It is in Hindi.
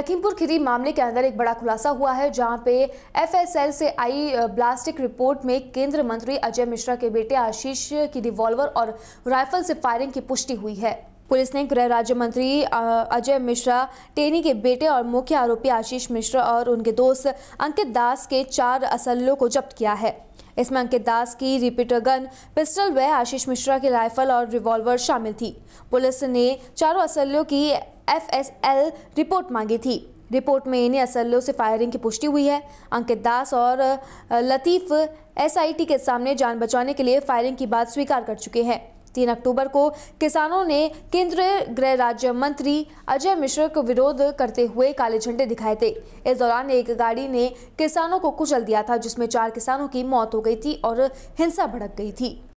लखीमपुर खीरी मामले के अंदर एक बड़ा खुलासा हुआ है जहां पे एफएसएल से आई ब्लास्टिक रिपोर्ट में केंद्र मंत्री अजय मिश्रा के बेटे आशीष की रिवॉल्वर और राइफल से फायरिंग की पुष्टि हुई है पुलिस ने गृह राज्य मंत्री अजय मिश्रा टेनी के बेटे और मुख्य आरोपी आशीष मिश्रा और उनके दोस्त अंकित दास के चार असलों को जब्त किया है इसमें अंकित दास की रिपीटर गन पिस्टल व आशीष मिश्रा की राइफल और रिवॉल्वर शामिल थी पुलिस ने चारों असल्लियों की एफएसएल रिपोर्ट मांगी थी रिपोर्ट में इन असल्लों से फायरिंग की पुष्टि हुई है अंकित दास और लतीफ़ एसआईटी के सामने जान बचाने के लिए फायरिंग की बात स्वीकार कर चुके हैं तीन अक्टूबर को किसानों ने केंद्रीय गृह राज्य मंत्री अजय मिश्र को विरोध करते हुए काले झंडे दिखाए थे इस दौरान एक गाड़ी ने किसानों को कुचल दिया था जिसमें चार किसानों की मौत हो गई थी और हिंसा भड़क गई थी